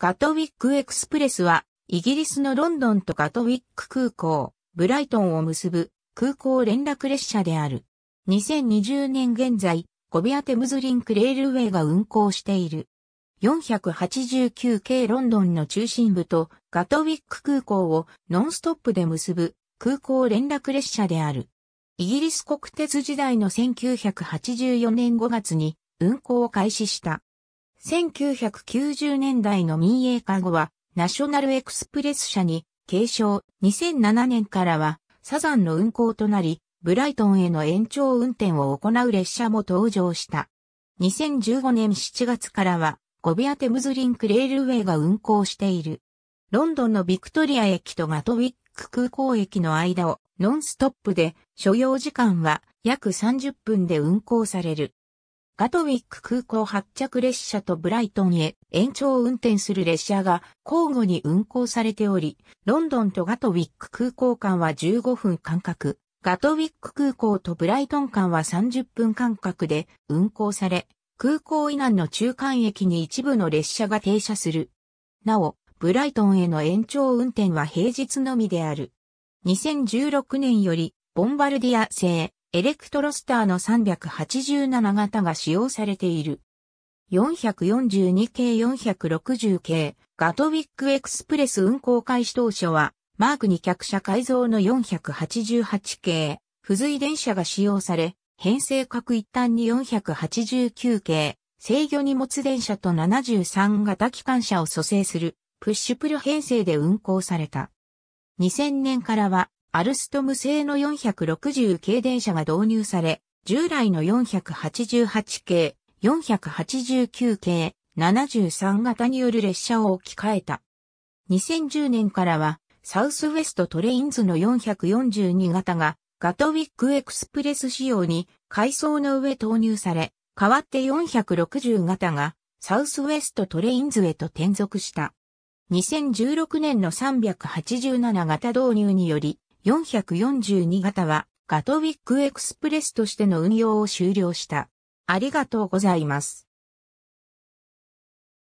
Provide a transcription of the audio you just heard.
ガトウィックエクスプレスは、イギリスのロンドンとガトウィック空港、ブライトンを結ぶ空港連絡列車である。2020年現在、ゴビアテムズリンクレールウェイが運行している。489系ロンドンの中心部とガトウィック空港をノンストップで結ぶ空港連絡列車である。イギリス国鉄時代の1984年5月に運行を開始した。1990年代の民営化後は、ナショナルエクスプレス社に継承、2007年からは、サザンの運行となり、ブライトンへの延長運転を行う列車も登場した。2015年7月からは、ゴビアテムズリンクレールウェイが運行している。ロンドンのビクトリア駅とガトウィック空港駅の間をノンストップで所要時間は約30分で運行される。ガトウィック空港発着列車とブライトンへ延長運転する列車が交互に運行されており、ロンドンとガトウィック空港間は15分間隔、ガトウィック空港とブライトン間は30分間隔で運行され、空港以南の中間駅に一部の列車が停車する。なお、ブライトンへの延長運転は平日のみである。2016年より、ボンバルディア製、エレクトロスターの387型が使用されている。442系460系ガトウィックエクスプレス運行開始当初は、マーク2客車改造の488系、付随電車が使用され、編成各一端に489系、制御荷物電車と73型機関車を蘇生する、プッシュプル編成で運行された。2000年からは、アルストム製の460系電車が導入され、従来の488系、489系、73型による列車を置き換えた。2010年からは、サウスウェストトレインズの442型が、ガトウィックエクスプレス仕様に改装の上投入され、代わって460型が、サウスウェストトレインズへと転属した。2016年の387型導入により、442型はガトウィックエクスプレスとしての運用を終了した。ありがとうございます。